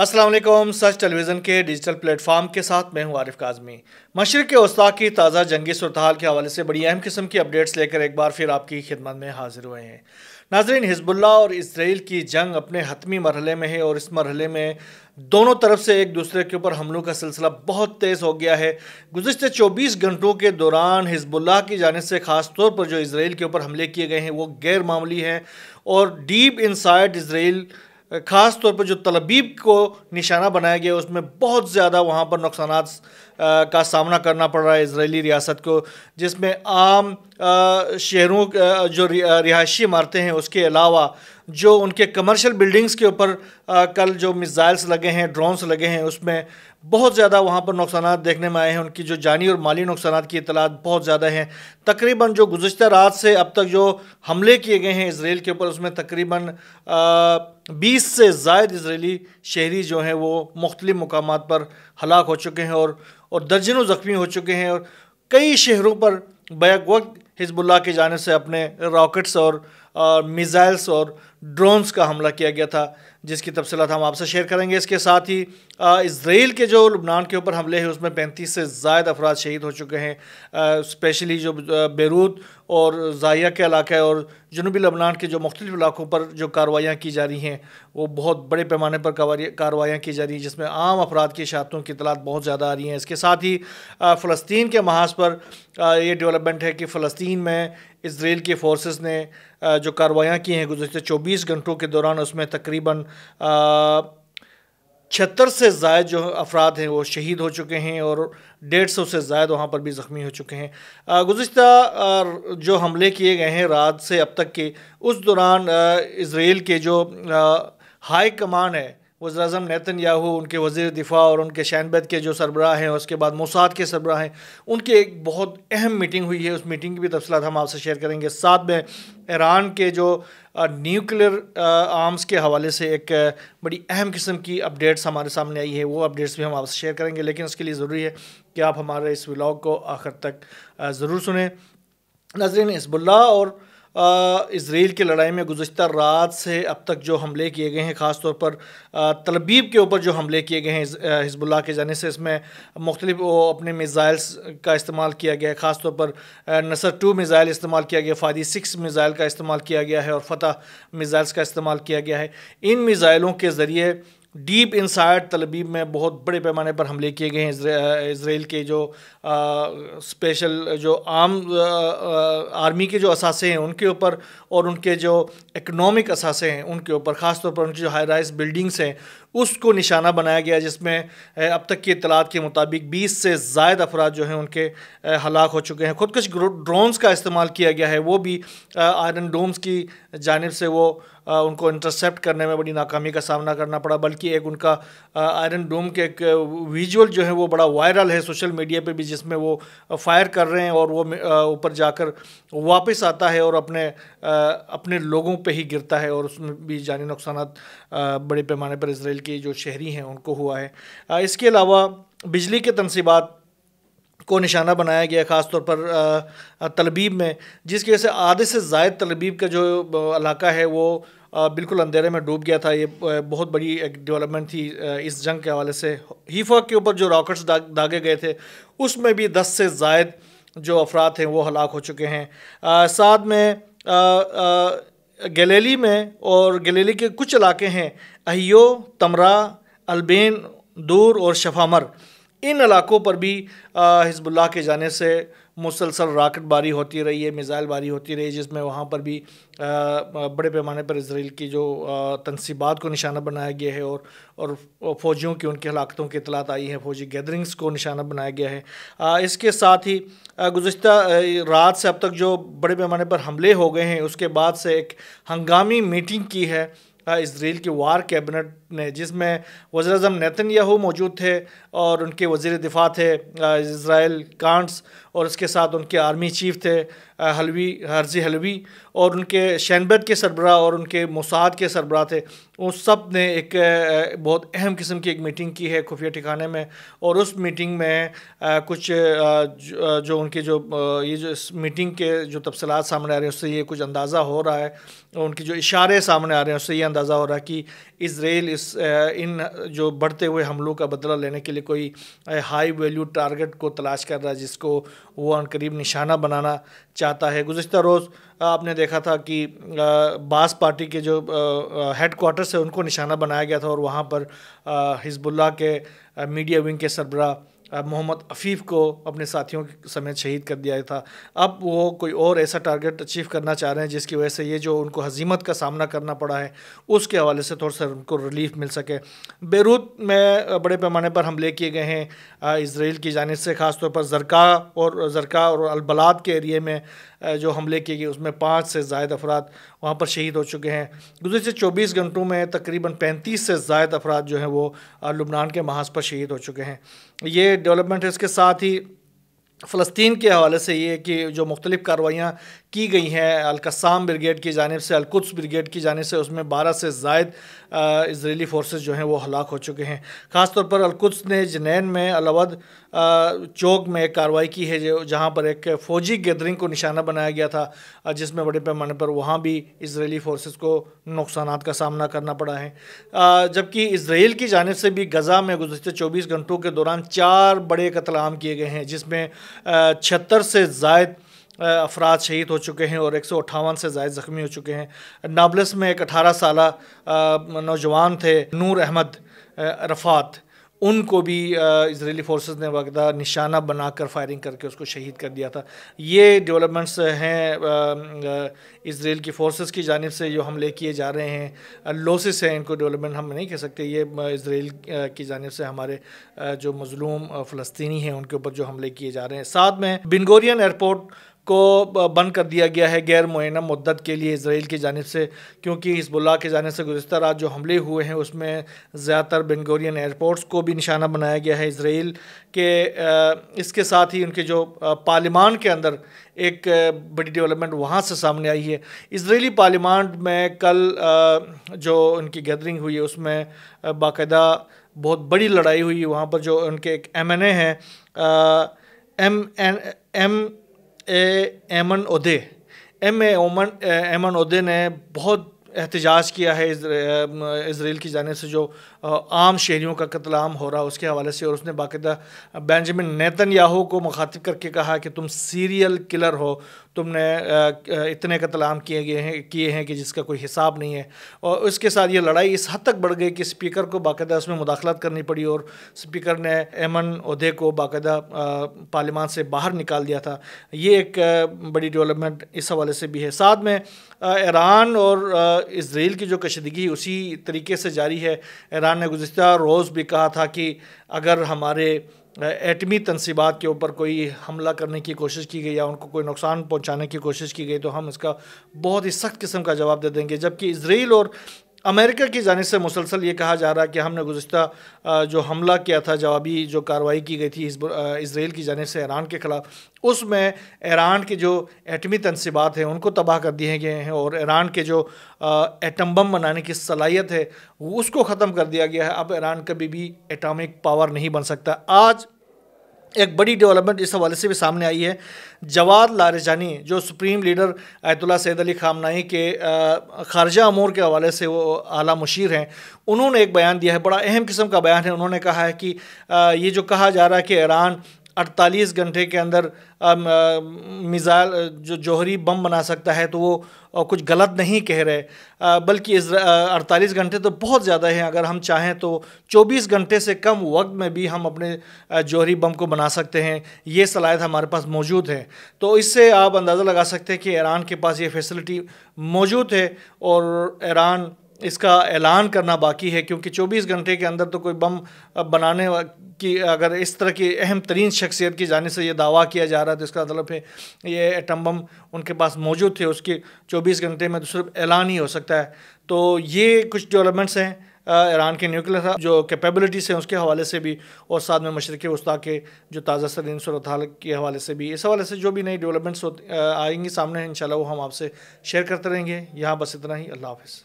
असलम सच टेलीविज़न के digital platform के साथ मैं हूँ आरिफ काजमी मशरक़ के वस्ता की ताज़ा जंगी सूरत के हवाले से बड़ी अहम किस्म की अपडेट्स लेकर एक बार फिर आपकी खिदमत में हाजिर हुए हैं नाजरीन हिजबुल्ला और इसराइल की जंग अपने हतमी मरहले में है और इस मरहले में दोनों तरफ से एक दूसरे के ऊपर हमलों का सिलसिला बहुत तेज़ हो गया है गुजशत 24 घंटों के दौरान हिजबुल्ला की जानब से ख़ास तौर पर जो इसराइल के ऊपर हमले किए गए हैं वो गैर मामूली हैं और डीप इनसाइड इसराइल ख़ास तौर पर जो तलबीब को निशाना बनाया गया उसमें बहुत ज़्यादा वहाँ पर नुकसान का सामना करना पड़ रहा है इसराइली रियासत को जिसमें आम शहरों जो रिहायशी इमारतें हैं उसके अलावा जो उनके कमर्शियल बिल्डिंग्स के ऊपर कल जो मिज़ाइल्स लगे हैं ड्रोन्स लगे हैं उसमें बहुत ज़्यादा वहाँ पर नुकसान देखने में आए हैं उनकी जो जानी और माली नुकसान की इतलात बहुत ज़्यादा हैं तकरीबन जो गुजशत रात से अब तक जो हमले किए गए हैं इसराइल के ऊपर उसमें तकरीबन बीस से जायद इसराइली शहरी जो हैं वो मुख्तलि मकाम पर हलाक हो चुके हैं और और दर्जनों ज़ख्मी हो चुके हैं और कई शहरों पर बैक वक्त हिजबुल्ला की जानब से अपने रॉकेट्स और, और मिज़ाइल्स और ड्रोन्स का हमला किया गया था जिसकी तफसलत हम आपसे शेयर करेंगे इसके साथ ही इसराइल के जो लबनान के ऊपर हमले हैं उसमें पैंतीस से ज़ायद अफराद शहीद हो चुके हैं स्पेशली जो बेरूत और जाया के इलाके और जनूबी लबनान के जो मुख्तलिफ इलाकों पर जो कार्रवाइयाँ की जा रही हैं वो बहुत बड़े पैमाने पर कार्रवाइयाँ की जा रही हैं जिसमें आम अफराद की शहादतों की तलात बहुत ज़्यादा आ रही हैं इसके साथ ही फ़लस्तीन के महाज पर ये डेवलपमेंट है कि फ़लस्तीन में इसराइल की फोर्स ने जो कार्रवाइयाँ की हैं गुजशत चौबीस घंटों के दौरान उसमें तकरीबन छिहत्तर से जायद जो अफराद हैं वो शहीद हो चुके हैं और डेढ़ सौ से जायद वहाँ पर भी ज़ख्मी हो चुके हैं गुज्त जो हमले किए गए हैं रात से अब तक के उस दौरान इसराइल के जो हाई कमान है वज्रजम नैतन याहू उनके वज़ी दिफ़ा और उनके शैनबैद के जो सरबराह हैं उसके बाद मोसाद के सरबराह हैं उनकी एक बहुत अहम मीटिंग हुई है उस मीटिंग की भी तफसलत हम आपसे शेयर करेंगे साथ में ईरान के जो न्यूक्लियर आर्म्स के हवाले से एक बड़ी अहम किस्म की अपडेट्स हमारे सामने आई है वो अपडेट्स भी हम आपसे शेयर करेंगे लेकिन उसके लिए ज़रूरी है कि आप हमारे इस व्लाग को आखिर तक ज़रूर सुने नजरिन हिजबुल्ला और इसराइल की लड़ाई में गुज्त रात से अब तक जो हमले किए गए हैं ख़ास तौर पर तलबीब के ऊपर जो हमले किए गए हैं हिजबुल्ला के जाने से इसमें मुख्तलि अपने मिज़ाइल्स का इस्तेमाल किया गया है ख़ास तौर पर नसर टू मिज़ाइल इस्तेमाल किया गया फादी सिक्स मिज़ाइल का इस्तेमाल किया गया है और फतह मिज़ाइल्स का इस्तेमाल किया गया है इन मिज़ाइलों के ज़रिए डीप इंसाइड तलबीब में बहुत बड़े पैमाने पर हमले किए गए हैं इसराइल के जो आ, स्पेशल जो आम आ, आ, आर्मी के जो असासे हैं उनके ऊपर और उनके जो इकनॉमिक असासे हैं उनके ऊपर ख़ासतौर पर उनकी जो हाई राइज बिल्डिंग्स हैं उसको निशाना बनाया गया जिसमें अब तक की इतलात के मुताबिक 20 से जायद अफराद जो हैं उनके हलाक हो चुके हैं खुदकश ड्रोन्स का इस्तेमाल किया गया है वो भी आयरन डोम्स की जानब से वो उनको इंटरसेप्ट करने में बड़ी नाकामी का सामना करना पड़ा बल्कि एक उनका आयरन डोम के एक विजुअल जो है वो बड़ा वायरल है सोशल मीडिया पे भी जिसमें वो फायर कर रहे हैं और वो ऊपर जाकर वापस आता है और अपने अपने लोगों पे ही गिरता है और उसमें भी जानी नुकसान बड़े पैमाने पर इसराइल के जो शहरी हैं उनको हुआ है इसके अलावा बिजली के तनसीबात को निशाना बनाया गया ख़ास तौर पर तलबीब में जिसकी वजह से आधे से ज़ायद तलबीब का जो इलाका है वो बिल्कुल अंधेरे में डूब गया था ये बहुत बड़ी एक डेवलपमेंट थी इस जंग के हवाले से हीफा के ऊपर जो रॉकेट्स दागे गए थे उसमें भी दस से ज़ायद जो अफराद हैं वो हलाक हो चुके हैं साथ में आ, आ, गलेली में और गलेली के कुछ इलाके हैं अहियो तमरा अलबेन दूर और शफामर इन इलाकों पर भी हिजबुल्ला के जाने से मुसलसल राकेट बारी होती रही है मिज़ाइल बारी होती रही जिसमें वहाँ पर भी बड़े पैमाने पर इसराइल की जो तनसीबात को निशाना बनाया गया है और और फौजियों की उनकी हलाकतों की इतलात आई है फौजी गैदरिंग्स को निशाना बनाया गया है इसके साथ ही गुज्त रात से अब तक जो बड़े पैमाने पर हमले हो गए हैं उसके बाद से एक हंगामी मीटिंग की है इसराइल की वार कैबिनेट ने जिसमें वजर अजम नैतन याहू मौजूद थे और उनके वज़ी दिफा थे इसराइल कांट्स और उसके साथ उनके आर्मी चीफ थे हलवी हर्जी हलवी और उनके शैनबर्ग के सरबरा और उनके मोसाद के सरबरा थे उन सब ने एक बहुत अहम किस्म की एक मीटिंग की है खुफिया ठिकाने में और उस मीटिंग में कुछ जो उनके जो ये जो इस मीटिंग के जो तफसलत सामने आ रहे हैं उससे ये कुछ अंदाज़ा हो रहा है उनके जो इशारे सामने आ रहे हैं उससे ये अंदाज़ा हो रहा है कि इसराइल इस इस इन जो बढ़ते हुए हमलों का बदला लेने के लिए कोई हाई वैल्यू टारगेट को तलाश कर रहा है जिसको वो करीब निशाना बनाना चाहता है गुज्तर रोज़ आपने देखा था कि बास पार्टी के जो हेड है उनको निशाना बनाया गया था और वहाँ पर हिजबुल्ला के मीडिया विंग के सरबरा मोहम्मद अफीफ़ को अपने साथियों समेत शहीद कर दिया था अब वो कोई और ऐसा टारगेट अचीव करना चाह रहे हैं जिसकी वजह से ये जो उनको हजीमत का सामना करना पड़ा है उसके हवाले से थोड़ा सा उनको रिलीफ मिल सके बेरूत में बड़े पैमाने पर हमले किए गए हैं इसराइल की जानब से ख़ासतौर पर जरका और जरका और अलबलाद के एरिए में जो हमले किए गए उसमें पाँच से जायद अफराद वहाँ पर शहीद हो चुके हैं गुजशत चौबीस घंटों में तकरीबन पैंतीस से जायद अफराद जो हैं वो लुबनान के महाज पर शहीद हो चुके हैं ये डेवलपमेंट है इसके साथ ही फ़लस्तीन के हवाले से ये कि जो मुख्तलिफ़ कार्रवाइयाँ की गई हैं अलकसाम ब्रिगेड की जानब से अलकुस ब्रिगेड की जानब से उसमें बारह से जायद इसराइली फोर्सेज जो हैं वो हलाक हो चुके हैं ख़ास तौर पर अलकुस ने जनैन में अलवध चौक में एक कार्रवाई की है जो जहाँ पर एक फ़ौजी गैदरिंग को निशाना बनाया गया था जिसमें बड़े पैमाने पर वहाँ भी इसराइली फोर्सेज़ को नुकसान का सामना करना पड़ा है जबकि इसराइल की जानब से भी गज़ा में गुजशत चौबीस घंटों के दौरान चार बड़े कतलाम किए गए हैं जिसमें छिहत्तर से जायद अफराद शहीद हो चुके हैं और एक सौ अट्ठावन से जायद ज़ख्मी हो चुके हैं नाबलस में एक अठारह साल नौजवान थे नूर अहमद रफ़ात उनको भी इसराइली फोर्सेस ने वक्ता निशाना बनाकर फायरिंग करके उसको शहीद कर दिया था ये डेवलपमेंट्स हैं इसराइल की फोर्सेस की जानब से जो हमले किए जा रहे हैं लॉसेस हैं इनको डेवलपमेंट हम नहीं कह सकते ये इसराइल की जानब से हमारे जो मजलूम फ़लस्तनी हैं उनके ऊपर जो हमले किए जा रहे हैं साथ में बिनगोरियन एयरपोर्ट को बंद कर दिया गया है गैर मुन मदत के लिए इसराइल की जानब से क्योंकि हिजबुल्ला की जानब से गुज्तर रात जो हमले हुए हैं उसमें ज़्यादातर बेंगोरियन एयरपोर्ट्स को भी निशाना बनाया गया है इसराइल के इसके साथ ही उनके जो पार्लियामान के अंदर एक बड़ी डेवलपमेंट वहाँ से सामने आई है इसराइली पार्लियामान में कल जो उनकी गैदरिंग हुई है उसमें बाकायदा बहुत बड़ी लड़ाई हुई वहाँ पर जो उनके एक एम एन ए हैं एम एन एम ए एमन उदे एम एमन एमन उदे ने बहुत एहतजाज किया है इसराइल की जानब से जो आम शहरीों का कत्लाम हो रहा उसके हवाले से और उसने बाकायदा बेंजामिन नेतन याहू को मुखातिब करके कहा कि तुम सीरियल किलर हो तुमने इतने कत्लाम किए गए हैं किए हैं कि जिसका कोई हिसाब नहीं है और उसके साथ ये लड़ाई इस हद तक बढ़ गई कि स्पीकर को बाकायदा उसमें मुदाखलत करनी पड़ी और स्पीकर ने एमन उदे को बाकायदा पार्लियामान से बाहर निकाल दिया था ये एक बड़ी डेवलपमेंट इस हवाले से भी है साथ में ईरान और इसराइल की जो कशदगी उसी तरीके से जारी है ईरान सरकार ने गुज्त रोज़ भी कहा था कि अगर हमारे एटमी तनसीबात के ऊपर कोई हमला करने की कोशिश की गई या उनको कोई नुकसान पहुंचाने की कोशिश की गई तो हम इसका बहुत ही सख्त किस्म का जवाब दे देंगे जबकि इसराइल और अमेरिका की जानब से मुसलसल ये कहा जा रहा है कि हमने गुज्त जो हमला किया था जवाबी जो कार्रवाई की गई थी इसराइल की जानब से ईरान के ख़िलाफ़ उसमें ईरान के जो एटमी तनसीबात हैं उनको तबाह कर दिए गए हैं और ईरान के जो एटम बम बनाने की सलाहियत है उसको ख़त्म कर दिया गया है अब ईरान कभी भी एटॉमिक पावर नहीं बन सकता आज एक बड़ी डेवलपमेंट इस हवाले से भी सामने आई है जवाद लारजानी जो supreme leader Ayatollah Said Ali Khamenei के खारजा अमूर के हवाले से वो आला मुशीर हैं उन्होंने एक बयान दिया है बड़ा अहम किस्म का बयान है उन्होंने कहा है कि ये जो कहा जा रहा है कि ईरान अड़तालीस घंटे के अंदर मिज़ाइल जो जौहरी बम बना सकता है तो वो कुछ गलत नहीं कह रहे बल्कि अड़तालीस घंटे तो बहुत ज़्यादा हैं अगर हम चाहें तो 24 घंटे से कम वक्त में भी हम अपने जौहरी बम को बना सकते हैं ये सलाहत हमारे पास मौजूद है तो इससे आप अंदाज़ा लगा सकते हैं कि ईरान के पास ये फैसिलिटी मौजूद है और ईरान इसका ऐलान करना बाकी है क्योंकि 24 घंटे के अंदर तो कोई बम बनाने की अगर इस तरह की अहम तरीन शख्सियत की जाने से ये दावा किया जा रहा है तो इसका मतलब है ये एटम बम उनके पास मौजूद थे उसके 24 घंटे में तो सिर्फ ऐलान ही हो सकता है तो ये कुछ डेवलपमेंट्स हैं ईरान के न्यूक्लियर जो कैपेबिलिटीज़ हैं उसके हवाले से भी और साथ में मशरक़ वस्ता के जो ताज़ा सरीन सूरत हाल के हवाले से भी इस हवाले से जो भी नई डेवलपमेंट्स आएंगी सामने इन वो हम आपसे शेयर करते रहेंगे यहाँ बस इतना ही अल्लाह हाफ़